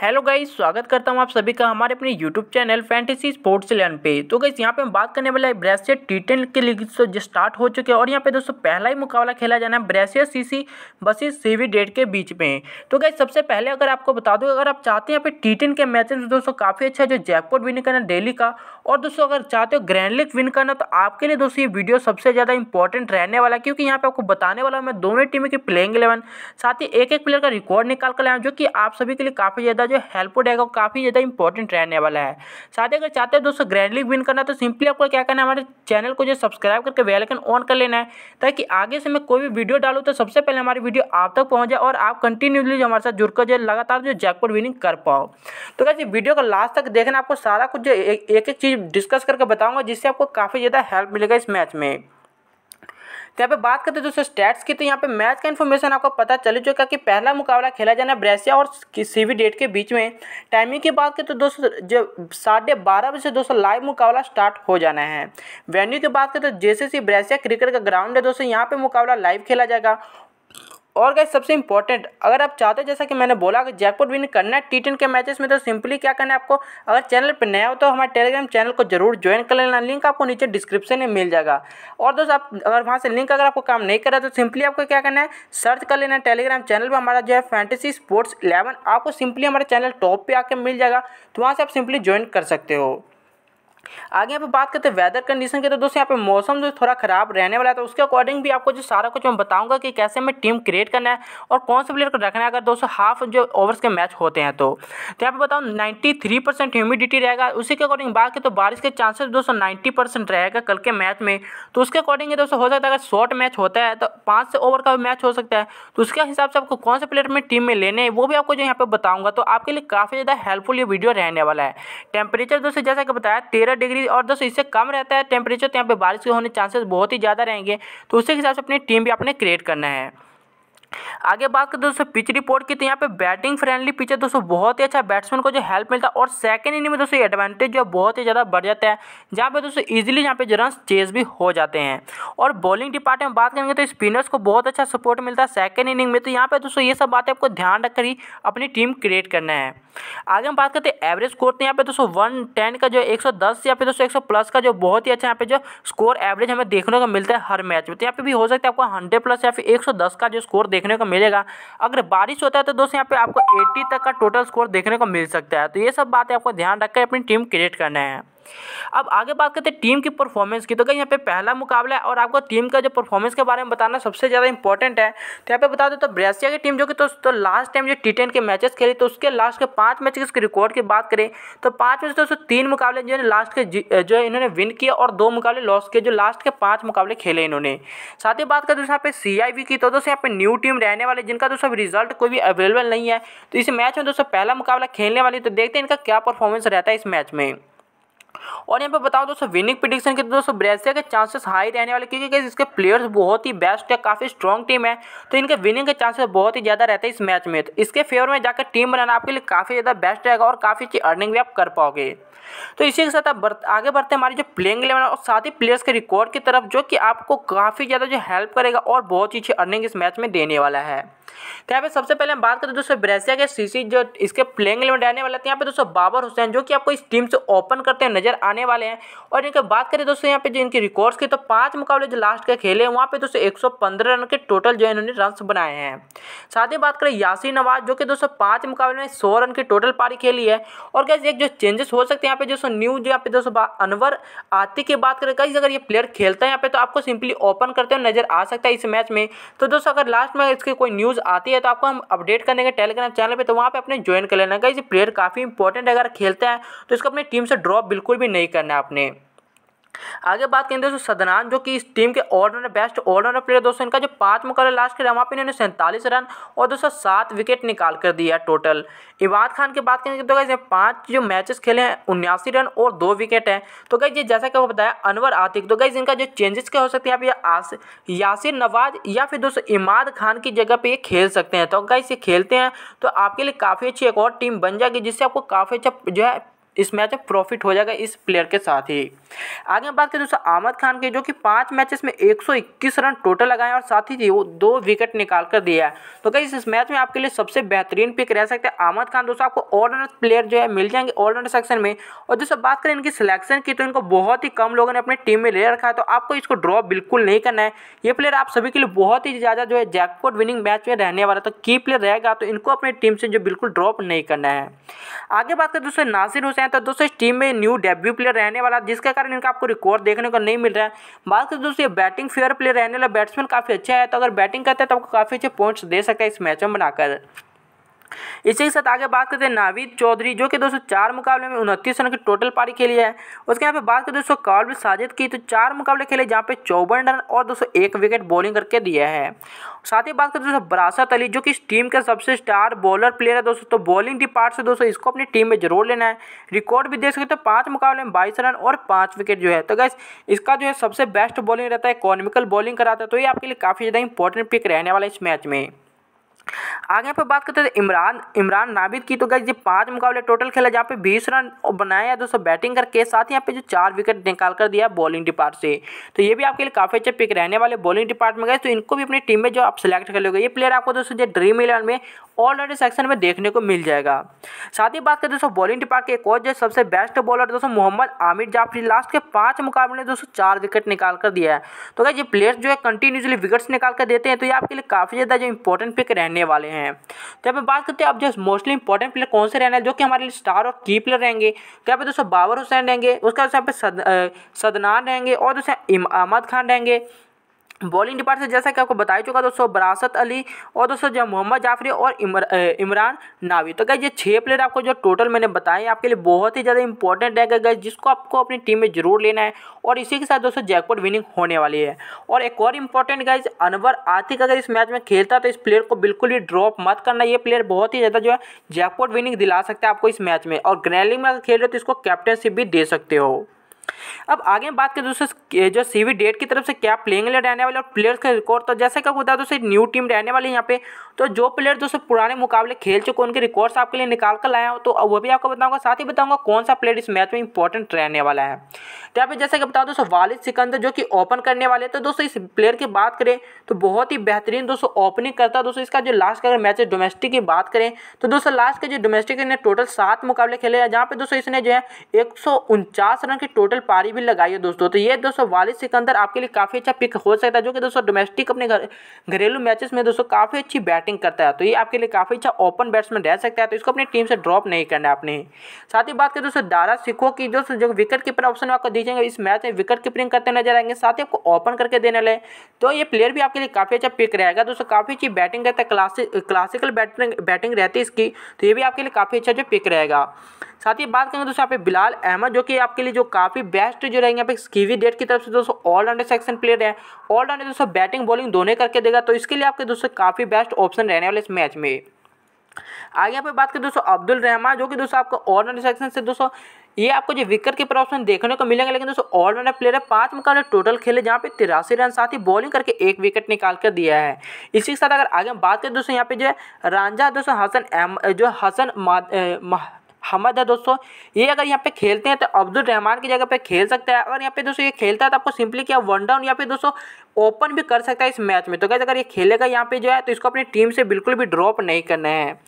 hello guys स्वागत करता हूं आप सभी का हमारे अपने YouTube channel fantasy sports eleven पे तो गाइस यहां पे हम बात करने वाले हैं ब्रेसिया टी टेन के लीग तो जो स्टार्ट हो चुके हैं और यहां पे दोस्तों पहला ही मुकाबला खेला जाना है ब्रेसिया सीसी बसीस सीवी डेट के बीच में तो गाइस सबसे पहले अगर आपको बता दूँ अगर आप चाहते हैं यहाँ पे टी के मैचेस तो दोस्तों काफ़ी अच्छा जो जयपुर विन करना डेली का और दोस्तों अगर चाहते हो ग्रैंड लीग विन करना तो आपके लिए दोस्तों ये वीडियो सबसे ज़्यादा इंपॉर्टेंट रहने वाला क्योंकि यहाँ पर आपको बताने वाला मैं दोनों टीमों की प्लेइंग इलेवन साथ ही एक एक प्लेयर का रिकॉर्ड निकाल कर लाया जो कि आप सभी के लिए काफ़ी ज़्यादा का जो हेल्प हो है वो काफ़ी ज़्यादा इंपॉर्टेंट रहने वाला है साथ ही अगर चाहते हैं दोस्तों ग्रैंडली विन करना तो सिंपली आपको क्या करना है हमारे चैनल को जो सब्सक्राइब करके बेलाइकन ऑन कर लेना है ताकि आगे से मैं कोई भी वीडियो डालूँ तो सबसे पहले हमारी वीडियो आप तक पहुँच जाए और आप कंटिन्यूसली हमारे साथ जुड़कर जो लगातार जो जैकपोर्ट विनिंग कर पाओ तो कैसे वीडियो का लास्ट तक देखना आपको सारा कुछ जो एक एक चीज़ डिस्कस करके बताऊँगा जिससे आपको काफ़ी ज़्यादा हेल्प मिलेगा इस मैच में तो यहाँ पे बात करते हैं दोस्तों स्टैट्स की तो यहाँ पे मैच का इन्फॉर्मेशन आपको पता चल चुका कि पहला मुकाबला खेला जाना ब्रेसिया और सीवी डेट के बीच में टाइमिंग की बात करें तो दोस्तों जो साढ़े बारह बजे से दोस्तों लाइव मुकाबला स्टार्ट हो जाना है वेन्यू की बात करें तो सी ब्रेसिया क्रिकेट का ग्राउंड है दोस्तों यहाँ पर मुकाबला लाइव खेला जाएगा और गए सबसे इंपॉर्टेंट अगर आप चाहते हो जैसा कि मैंने बोला कि जैकपॉट विन करना है टी के मैचेस में तो सिंपली क्या करना है आपको अगर चैनल पर नया हो तो हमारे टेलीग्राम चैनल को जरूर ज्वाइन कर लेना लिंक आपको नीचे डिस्क्रिप्शन में मिल जाएगा और दोस्त आप अगर वहाँ से लिंक अगर आपको काम नहीं कर रहा तो सिंपली आपको क्या करना है सर्च कर लेना टेलीग्राम चैनल पर हमारा जो है फैंटेसी स्पोर्ट्स इलेवन आपको सिंपली हमारे चैनल टॉप पर आकर मिल जाएगा तो वहाँ से आप सिंपली ज्वाइन कर सकते हो आगे यहाँ पे बात करते हैं वेदर कंडीशन के तो दोस्तों यहाँ पे मौसम जो थोड़ा ख़राब रहने वाला है तो उसके अकॉर्डिंग भी आपको जो सारा कुछ मैं बताऊंगा कि कैसे हमें टीम क्रिएट करना है और कौन से प्लेयर को रखना है अगर दोस्तों हाफ जो ओवर्स के मैच होते हैं तो, तो यहाँ पे बताओ नाइन्टी ह्यूमिडिटी रहेगा उसी के अकॉर्डिंग बात करें तो बारिश के चांसेस दोस्तों नाइन्टी रहेगा कल के मैच में तो उसके अकॉर्डिंग दोस्तों हो सकता है अगर शॉर्ट मैच होता है तो पाँच से ओवर का मैच हो सकता है तो उसके हिसाब से आपको कौन से प्लेयर में टीम में लेने हैं वो भी आपको जो यहाँ पे बताऊँगा तो आपके लिए काफ़ी ज़्यादा हेल्पफुल ये वीडियो रहने वाला है टेम्परेचर दोस्तों जैसा कि बताया तेरह डिग्री और दोस्तों इससे कम रहता है टेम्परेचर तो यहाँ पे बारिश के होने चांसेस बहुत ही ज़्यादा रहेंगे तो उसी के हिसाब से अपनी टीम भी आपने क्रिएट करना है आगे बात करें दोस्तों पिच रिपोर्ट की तो यहाँ पे बैटिंग फ्रेंडली पिच है दोस्तों बहुत ही अच्छा बैट्समैन को जो हेल्प मिलता है और सेकंड इनिंग में दोस्तों एडवांटेज जो है बहुत ही ज़्यादा बढ़ जाता है जहाँ पे दोस्तों इजीली यहाँ पे रन चेज भी हो जाते हैं और बॉलिंग डिपार्टमेंट में बात करेंगे तो स्पिनर्स को बहुत अच्छा सपोर्ट मिलता है सेकेंड इनिंग में तो यहाँ पर दोस्तों ये सब बातें आपको ध्यान रखकर ही अपनी टीम क्रिएट करना है आगे हम बात करते हैं एवरेज स्कोर तो यहाँ पे दोस्तों वन टेन का जो एक सौ दस या फिर दोस्तों एक सौ प्लस का जो बहुत ही अच्छा यहाँ पे जो स्कोर एवरेज हमें देखने को मिलता है हर मैच में तो यहाँ पे भी हो सकता है आपको हंड्रेड प्लस या फिर एक सौ दस का जो स्कोर देखने को मिलेगा अगर बारिश होता है तो दोस्तों यहाँ पे आपको एट्टी तक का टोटल स्कोर देखने को मिल सकता है तो ये सब बातें आपको ध्यान रखकर अपनी टीम क्रिएट करना है अब आगे बात करते हैं टीम की परफॉर्मेंस की तो यहाँ पे पहला मुकाबला है और आपको टीम का जो परफॉर्मेंस के बारे में बताना सबसे ज़्यादा इंपॉर्टेंट है तो यहाँ पे बता दो तो ब्रेसिया की टीम जो कि तो, तो लास्ट टाइम जो टी टेन के मैचेस खेले तो उसके लास्ट के पाँच मैच के रिकॉर्ड की बात करें तो पाँच मैच दोस्तों तीन मुकाबले जिन्होंने लास्ट के जो इन्होंने विन किया और दो मुकाबले लॉस किए जो लास्ट के पाँच मुकाबले खेले इन्होंने साथ ही बात करें दोस्तों यहाँ पे सी की तो दोस्तों यहाँ पे न्यू टीम रहने वाले जिनका दोस्तों रिजल्ट कोई भी अवेलेबल नहीं है तो इस मैच में दोस्तों पहला मुकाबला खेलने वाली तो देखते हैं इनका क्या परफॉर्मेंस रहता है इस मैच में और यहाँ पे बताओ दोस्तों विनिंग प्रिडिक्शन के दोस्तों ब्रेसिया के चांसेस हाई रहने वाले क्योंकि इसके प्लेयर्स बहुत ही बेस्ट है काफ़ी स्ट्रॉन्ग टीम है तो इनके विनिंग के चांसेस बहुत ही ज़्यादा रहते हैं इस मैच में तो इसके फेवर में जाकर टीम बनाना आपके लिए काफ़ी ज़्यादा बेस्ट रहेगा और काफ़ी अच्छी अर्निंग भी आप कर पाओगे तो इसी के साथ आप बढ़, आगे बढ़ते हैं हमारी जो प्लेइंग इलेवन और साथ ही प्लेयर्स के रिकॉर्ड की तरफ जो कि आपको काफ़ी ज़्यादा जो हेल्प करेगा और बहुत ही अच्छी अर्निंग इस मैच में देने वाला है तो यहाँ पे सबसे पहले हम बात करते हैं दोस्तों ब्रेसिया के सीसी जो इसके प्लेइंग इलेवन रहने वाले था यहाँ पे दोस्तों बाबर हुसैन जो कि आपको इस टीम से ओपन करते हैं नजर आने वाले हैं और इनके बात करें दोस्तों यहाँ पे जो इनके रिकॉर्ड्स की तो पांच मुकाबले जो लास्ट के खेले हैं वहाँ पे दोस्तों एक रन के टोटल जो इन्होंने रन बनाए हैं साथ ही बात करें यासी नवाज जो कि दोस्तों पाँच मुकाबले में सौ रन की टोटल पारी खेली है और कैसे एक जो चेंजेस हो सकते हैं यहाँ पे दोस्तों न्यू जो यहाँ पे दोस्तों अनवर आती की बात करें कहीं अगर ये प्लेयर खेलता है यहाँ पे तो आपको सिंपली ओपन करते हुए नजर आ सकता है इस मैच में तो दोस्तों अगर लास्ट में इसकी कोई न्यूज़ आती है तो आपको हम अपडेट कर देंगे टेलीग्राम चैनल पर तो वहाँ पे अपने ज्वाइन कर लेना कहीं प्लेयर काफ़ी इंपॉर्टेंट है अगर खेलता है तो इसको अपनी टीम से ड्रॉप बिल्कुल बिल्कुल भी नहीं करना है आपने आगे बात करें दोस्तों सदनान जो कि इस टीम के ऑलराउंडर बेस्ट ऑलराउंडर प्लेयर दोस्तों इनका जो पांच मुकाबले लास्ट के रहा वहाँ पर इन्होंने सैंतालीस रन और दोस्तों सात विकेट निकाल कर दिया टोटल इबाद खान की बात करें तो गई पांच जो मैचेस खेले हैं उन्यासी रन और दो विकेट हैं तो गई जैसा कि वो बताया अनवर आतिक तो गई इनका जो चेंजेस क्या हो सकते हैं आप यासिर नवाज या फिर दोस्तों इमाद खान की जगह पर ये खेल सकते हैं तो गई खेलते हैं तो आपके लिए काफ़ी अच्छी एक और टीम बन जाएगी जिससे आपको काफ़ी अच्छा जो है इस मैच में प्रॉफिट हो जाएगा इस प्लेयर के साथ ही आगे बात करें दोस्तों आमद खान की जो कि पांच मैचेस में 121 रन टोटल लगाए और साथ ही वो दो विकेट निकाल कर दिया है तो कहीं इस मैच में आपके लिए सबसे बेहतरीन पिक रह सकते हैं आमद खान दोस्तों आपको ऑलराउंडर प्लेयर जो है मिल जाएंगे ऑलराउंडर सेक्शन में और दोस्तों बात करें इनकी सिलेक्शन की तो इनको बहुत ही कम लोगों ने अपनी टीम में ले रखा है तो आपको इसको ड्रॉप बिल्कुल नहीं करना है ये प्लेयर आप सभी के लिए बहुत ही ज़्यादा जो है जैकपोट विनिंग मैच में रहने वाला तो की प्लेयर रहेगा तो इनको अपनी टीम से जो बिल्कुल ड्रॉप नहीं करना है आगे बात करें दोस्तों नासिर हुसैन हैं तो दोस्तों इस टीम में न्यू डेब्यू प्लेयर रहने वाला जिसके कारण इनका आपको रिकॉर्ड देखने को नहीं मिल रहा है बात करें दोस्तों ये बैटिंग फेयर प्लेयर रहने वाला बैट्समैन काफ़ी अच्छा है तो अगर बैटिंग करते हैं तो आपको काफ़ी अच्छे पॉइंट्स दे सकते हैं इस मैच में बनाकर इसी के साथ आगे बात करते हैं नाविद चौधरी जो कि दोस्तों चार मुकाबले में उनतीस रन की टोटल पारी खेली है उसके यहाँ पे बात हैं दोस्तों भी साजिद की तो चार मुकाबले खेले जहाँ पे चौवन रन और दोस्तों एक विकेट बॉलिंग करके दिया है साथ ही बात करें दोस्तों बरासत अली जो कि इस टीम का सबसे स्टार बॉलर प्लेयर है दोस्तों तो बॉलिंग डिपार्ट से दोस्तों इसको अपनी टीम में जरूर लेना है रिकॉर्ड भी देख सकते हो पाँच मुकाबले में बाईस रन और पाँच विकेट जो है तो गैस इसका जो है सबसे बेस्ट बॉलिंग रहता है इकोनॉमिकल बॉलिंग कराता है तो ये आपके लिए काफ़ी ज़्यादा इंपॉर्टेंट पिक रहने वाला है इस मैच में आगे पर बात करते थे इमरान इमरान नाबिद की तो गई ये पांच मुकाबले टोटल खेला जहाँ पे बीस रन बनाया दोस्तों बैटिंग करके साथ ही यहाँ पे जो चार विकेट निकाल कर दिया बॉलिंग डिपार्ट से तो ये भी आपके लिए काफ़ी अच्छे पिक रहने वाले बॉलिंग डिपार्ट में गए तो इनको भी अपनी टीम में जो आप सिलेक्ट कर लोगे ये प्लेयर आपको दोस्तों ड्रीम इलेवन में ऑलराउंडर सेक्शन में देखने को मिल जाएगा साथ ही बात करें दोस्तों बॉलिंग डिपार्ट के एक और जो सबसे बेस्ट बॉलर दोस्तों मोहम्मद आमिर जाफरी लास्ट के पाँच मुकाबले दोस्तों चार विकेट निकाल कर दिया है तो क्या ये प्लेयर जो है कंटिन्यूसली विकेट्स निकाल कर देते हैं तो ये आपके लिए काफ़ी ज़्यादा जो इंपॉर्टेंट पिक रहने करने वाले हैं तो यहाँ पर बात करते हैं अब जो मोस्टली इंपॉर्टेंट प्लेयर कौन से रहने जो कि हमारे लिए स्टार और की प्लेयर रहेंगे तो यहाँ पर दोस्तों बाबर हुसैन रहेंगे उसके बाद यहाँ पर सदनान रहेंगे और दोस्तों अहमद खान रहेंगे बॉलिंग डिपार्टमेंट जैसा कि आपको बता ही चुका दोस्तों बरासत अली और दोस्तों जो मोहम्मद जाफरी और इमरान नावी तो गए ये छः प्लेयर आपको जो टोटल मैंने बताए आपके लिए बहुत ही ज़्यादा इंपॉर्टेंट है गई जिसको आपको अपनी टीम में जरूर लेना है और इसी के साथ दोस्तों जैकपॉट विनिंग होने वाली है और एक और इंपॉर्टेंट गाइज अनवर आतिक अगर इस मैच में खेलता तो इस प्लेयर को बिल्कुल भी ड्रॉप मत करना ये प्लेयर बहुत ही ज़्यादा जो है जैकपॉट विनिंग दिला सकते हैं आपको इस मैच में और ग्रैलिंग में अगर खेल रहे हो तो इसको कैप्टनशिप भी दे सकते हो अब आगे बात करें दोस्तों जो सीवी डेट की तरफ से क्या प्लेइंग लेट रहने वाले और प्लेयर्स का रिकॉर्ड तो जैसे कि आपको बता दोस्तों न्यू टीम रहने वाली है यहाँ पे तो जो प्लेयर दोस्तों पुराने मुकाबले खेल चुके उनके रिकॉर्ड्स आपके लिए निकाल कर लाया हो तो वो भी आपको बताऊंगा साथ ही बताऊंगा कौन सा प्लेयर इस मैच में इंपॉर्टेंट रहने वाला है तो यहाँ पे जैसे कि बता दोस्तों वालिद सिकंदर जो कि ओपन करने वाले तो दोस्तों इस प्लेयर की बात करें तो बहुत ही बेहतरीन दोस्तों ओपनिंग करता दोस्तों इसका जो लास्ट का अगर मैच है डोमेस्टिक की बात करें तो दोस्तों लास्ट के जो डोमेस्टिक ने टोटल सात मुकाबले खेले हैं जहाँ पे दोस्तों इसने जो है एक रन की टोटल टोटल पारी भी लगाई है दोस्तों तो ये दोस्तों वालिद सिकंदर आपके लिए काफ़ी अच्छा पिक हो सकता है जो कि दोस्तों डोमेस्टिक अपने घर घरेलू मैचेस में दोस्तों काफ़ी अच्छी बैटिंग करता है तो ये आपके लिए काफ़ी अच्छा ओपन बैट्समैन रह सकता है तो इसको अपनी टीम से ड्रॉप नहीं करना है आपने साथ ही बात करें दोस्तों दारा सिखो की दोस्तों जो विकेट कीपर ऑप्शन आपको दी जाएंगे इस मैच में विकेट कीपरिंग करते नजर आएंगे साथ ही आपको ओपन करके देने लें तो ये प्लेयर भी आपके लिए काफ़ी अच्छा पिक रहेगा दोस्तों काफ़ी अच्छी बैटिंग रहता है क्लासिकल बैटिंग बैटिंग रहती है इसकी तो ये भी आपके लिए काफ़ी अच्छा जो पिक रहेगा साथ ही बात करेंगे दोस्तों यहाँ पे बिलाल अहमद जो कि आपके लिए जो काफ़ी बेस्ट जो रहेंगे यहाँ पे स्कीवी डेट की तरफ से दोस्तों ऑलराउंडर सेक्शन प्लेयर है ऑलराउंडर दोस्तों बैटिंग बॉलिंग दोनों करके देगा तो इसके लिए आपके दोस्तों काफ़ी बेस्ट ऑप्शन रहने वाले इस मैच में आगे यहाँ पे बात करें दोस्तों अब्दुल रहमान जो कि दोस्तों आपको ऑलराउंडर सेक्शन से दोस्तों ये आपको जो विकेट के पर ऑप्शन देखने को मिलेंगे लेकिन दोस्तों ऑलराउंडर प्लेयर है पांच मुकाबले टोटल खेले जहाँ पे तिरासी रन साथ ही बॉलिंग करके एक विकेट निकाल कर दिया है इसी के साथ अगर आगे हम बात करें दोस्तों यहाँ पे जो है रांझा दोस्तों हसन एम जो हसन हमद है दोस्तों ये अगर यहाँ पे खेलते हैं तो अब्दुल रहमान की जगह पे खेल सकता है अगर यहाँ पे दोस्तों ये खेलता है तो आपको सिंपली क्या वन डाउन या फिर दोस्तों ओपन भी कर सकता है इस मैच में तो गैस अगर ये खेलेगा यहाँ पे जो है तो इसको अपनी टीम से बिल्कुल भी ड्रॉप नहीं करना है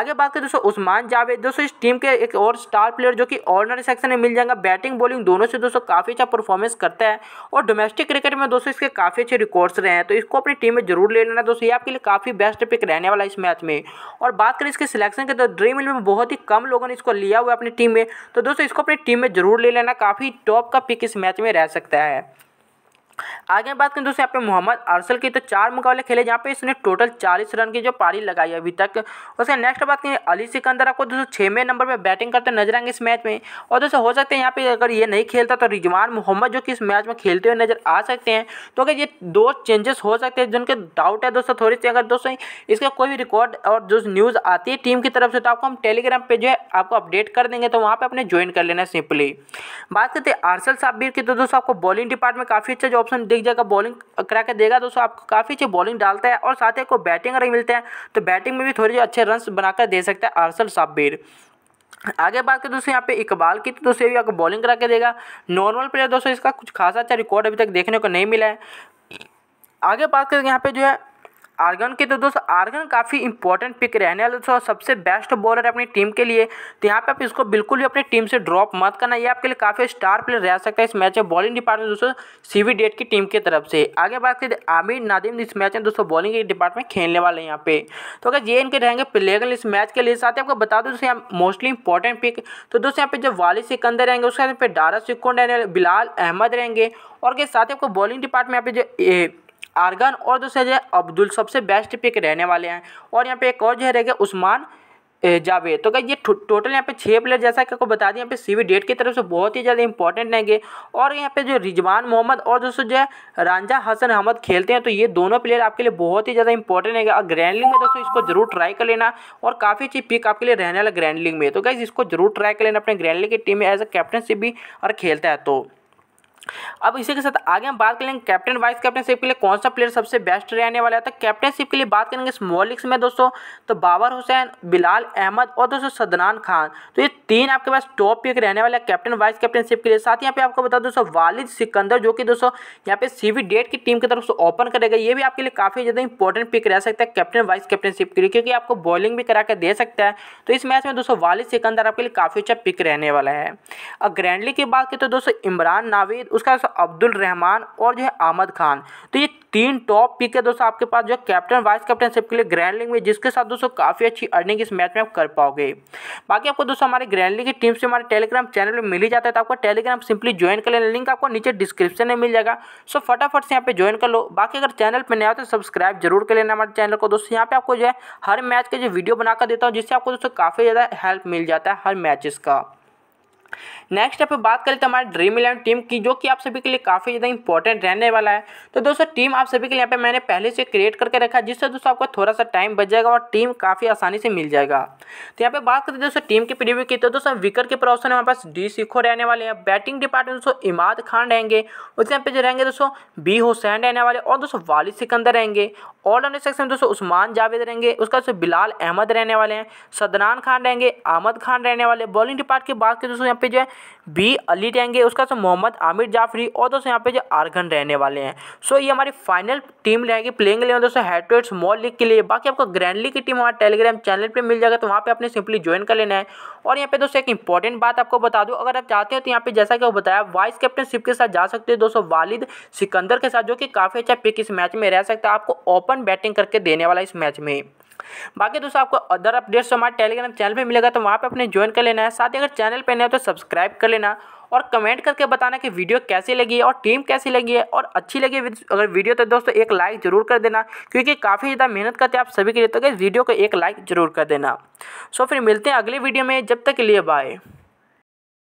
आगे बात करें दोस्तों उस्मान जावेद दोस्तों इस टीम के एक और स्टार प्लेयर जो कि ऑर्डनरी सेक्शन में मिल जाएगा बैटिंग बॉलिंग दोनों से दोस्तों काफ़ी अच्छा परफॉर्मेंस करता है और डोमेस्टिक क्रिकेट में दोस्तों इसके काफ़ी अच्छे रिकॉर्ड्स रहे हैं तो इसको अपनी टीम में जरूर ले लेना दोस्तों ये आपके लिए काफ़ी बेस्ट पिक रहने वाला है इस मैच में और बात करें इसके सिलेक्शन के तो ड्रीम इलेवन में बहुत ही कम लोगों ने इसको लिया हुआ अपनी टीम में तो दोस्तों इसको अपनी टीम में जरूर ले लेना काफ़ी टॉप का पिक इस मैच में रह सकता है आगे बात करें दोस्तों यहाँ पे मोहम्मद अरसल की तो चार मुकाबले खेले जहाँ पे इसने टोटल चालीस रन की जो पारी लगाई है अभी तक उसके नेक्स्ट बात करें अली सिकंदर आपको दोस्तों छवें नंबर पर बैटिंग करते नजर आएंगे इस मैच में और दोस्तों हो सकते हैं यहाँ पे अगर ये नहीं खेलता तो रिजवान मोहम्मद जो कि इस मैच में खेलते हुए नजर आ सकते हैं तो अगर ये दो चेंजेस हो सकते हैं जिनके डाउट है दोस्तों थोड़ी सी अगर दोस्तों इसका कोई भी रिकॉर्ड और जो न्यूज़ आती है टीम की तरफ से तो आपको हम टेलीग्राम पर जो है आपको अपडेट कर देंगे तो वहाँ पर अपने ज्वाइन कर लेना सिंपली बात करते हैं आर्सल साबिर की तो दोस्तों आपको बॉलिंग डिपार्टमेंट काफ़ी अच्छा जो ऑप्शन दिख जाएगा बॉलिंग करा के देगा दोस्तों आपको काफ़ी अच्छी बॉलिंग डालता है और साथ ही आपको बैटिंग अगर मिलते हैं तो बैटिंग में भी थोड़ी अच्छे रन बनाकर दे सकता है आर्सल साबिर आगे बात करें दोस्तों यहाँ पे इकबाल की तो दोस्तों भी आपको बॉलिंग करा के देगा नॉर्मल प्लेयर दोस्तों इसका कुछ खासा अच्छा रिकॉर्ड अभी तक देखने को नहीं मिला है आगे बात करें यहाँ पे जो है आर्गन के तो दोस्त आर्गन काफ़ी इंपॉर्टेंट पिक रहने वाले दोस्तों सबसे बेस्ट बॉलर है अपनी टीम के लिए तो यहाँ पे आप इसको बिल्कुल भी अपनी टीम से ड्रॉप मत करना ये आपके लिए काफ़ी स्टार प्लेयर रह सकता है इस मैच में बॉलिंग डिपार्टमेंट दोस्तों सीवी डेट की टीम की तरफ से आगे बात करें तो आमिर नादिम इस मैच में दोस्तों बॉलिंग डिपार्टमेंट खेलने वाले हैं यहाँ पे तो अगर ये इनके रहेंगे प्लेयर इस मैच के लिए साथ ही आपको बता दूँ दोस्तों यहाँ मोस्टली इंपॉर्टेंट पिक तो दोस्तों यहाँ पे जो वाली सिकंदर रहेंगे उसके साथ पे डारा सिकुंड बिलाल अहमद रहेंगे और के साथ ही आपको बॉलिंग डिपार्टमेंट यहाँ पे जो आर्गन और दूसरे जो है अब्दुल सबसे बेस्ट पिक रहने वाले हैं और यहाँ पे एक और जो है रहेगा उस्मान जावेद तो क्या ये टोटल यहाँ पे छः प्लेयर जैसा कि आपको बता दें यहाँ पे सीवी डेट की तरफ से बहुत ही ज़्यादा इंपॉर्टेंट रहेंगे और यहाँ पे जो रिजवान मोहम्मद और दोस्तों जो है रांझा हसन अहमद खेलते हैं तो ये दोनों प्लेयर आपके लिए बहुत ही ज़्यादा इंपॉर्टेंट रहेंगे और ग्रैंड लीग में दोस्तों इसको जरूर ट्राई कर लेना और काफ़ी अच्छी पिक आपके लिए रहने वाला ग्रैंड लीग में तो क्या इसको जरूर ट्राई कर लेना अपने ग्रैंड लीग की टीम में एज अ कैप्टनशिप भी और खेलता है तो अब इसी के साथ आगे हम बात करेंगे कैप्टन वाइस कैप्टनशिप के लिए कौन सा प्लेयर सबसे बेस्ट रहने वाला है तो कैप्टनशिप के लिए बात करेंगे स्मॉल लीग्स में दोस्तों तो बाबर हुसैन बिलाल अहमद और दोस्तों सदनान खान तो ये तीन आपके पास टॉप पिक रहने वाला है कैप्टन वाइस कैप्टनशिप के लिए साथ यहाँ पे आपको बता दोस्तों वालिद सिकंदर जो कि दोस्तों यहाँ पे वी डेट की टीम की तरफ से ओपन करेगा ये भी आपके लिए काफ़ी ज़्यादा इंपॉर्टेंट पिक रह सकता है कैप्टन वाइस कैप्टनशिप के लिए क्योंकि आपको बॉलिंग भी करा के दे सकता है तो इस मैच में दोस्तों वालिद सिकंदर आपके लिए काफ़ी अच्छा पिक रहने वाला है और ग्रैंडली की बात करें तो दोस्तों इमरान नावीद उसका अब्दुल रहमान और जो है आमद खान तो ये तीन टॉप पिक है दोस्तों आपके पास जो कैप्टन वाइस कैप्टनशिप के लिए ग्रैंड लीग में जिसके साथ दोस्तों काफ़ी अच्छी अर्निंग इस मैच में आप कर पाओगे बाकी आपको दोस्तों हमारे ग्रैंड लीग की टीम से हमारे टेलीग्राम चैनल में मिल ही जाता है तो आपको टेलीग्राम सिंपली ज्वाइन कर लेना लिंक आपको नीचे डिस्क्रिप्शन में मिल जाएगा सो फटाफट से यहाँ पे ज्वाइन कर लो बाकी अगर चैनल पर नया तो सब्सक्राइब जरूर कर लेना हमारे चैनल को दोस्तों यहाँ पे आपको जो है हर मैच के जो वीडियो बनाकर देता हूँ जिससे आपको दोस्तों काफ़ी ज़्यादा हेल्प मिल जाता है हर मैचेस का नेक्स्ट यहाँ पे बात करें तो हमारे ड्रीम इलेवन टीम की जो कि आप सभी के लिए काफ़ी ज़्यादा इंपॉर्टेंट रहने वाला है तो दोस्तों टीम आप सभी के लिए यहाँ पे मैंने पहले से क्रिएट करके रखा है जिससे दोस्तों आपको थोड़ा सा टाइम बच जाएगा और टीम काफ़ी आसानी से मिल जाएगा तो यहाँ पे बात करते दोस्तों टीम की प्रीव्यू की तो दोस्तों विकेट के पर हमारे पास डी सिखो रहने वाले हैं बैटिंग डिपार्टमेंट दोस्तों इमाद खान रहेंगे उस यहाँ पे जो रहेंगे दोस्तों बी हुसैन रहने वाले और दोस्तों वालिद सिकंदर रहेंगे ऑलराउंडर सेक्शन में दोस्तों उस्मान जावेद रहेंगे उसका दोस्तों बिलाल अहमद रहने वाले हैं सदनान खान रहेंगे आमद खान रहने वाले बॉलिंग डिपार्ट की बात करें दोस्तों यहाँ पे जो है बी अली रहेंगे उसका साथ तो मोहम्मद आमिर जाफरी और दोस्तों यहाँ पे जो आर्गन रहने वाले हैं सो ये हमारी फाइनल टीम रहेगी प्लेइंग लेवल दोस्तों head to head small league के लिए बाकी आपको ग्रैंड लीग की टीम हमारे टेलीग्राम चैनल पर मिल जाएगा तो वहाँ पर आपने सिंपली ज्वाइन कर लेना है और यहाँ पे दोस्तों एक इंपॉर्टेंट बात आपको बता दूँ अगर आप चाहते हो तो यहाँ पे जैसा कि बताया वाइस कैप्टनशिप के साथ जा सकते हो दोस्तों वालिद सिकंदर के साथ जो कि काफ़ी अच्छा पिक इस मैच में रह सकता है आपको ओपन बैटिंग करके देने वाला इस मैच में बाकी दोस्तों आपको अदर अपडेट्स तो हमारे टेलीग्राम चैनल पर मिलेगा तो वहाँ पर अपने ज्वाइन कर लेना है साथ ही अगर चैनल पर है तो सब्सक्राइब कर लेना और कमेंट करके बताना कि वीडियो कैसी लगी है और टीम कैसी लगी है और अच्छी लगी अगर वीडियो तो दोस्तों एक लाइक जरूर कर देना क्योंकि काफ़ी ज़्यादा मेहनत करते हैं आप सभी के लिए तो वीडियो को एक लाइक जरूर कर देना सो फिर मिलते हैं अगले वीडियो में जब तक के लिए बाय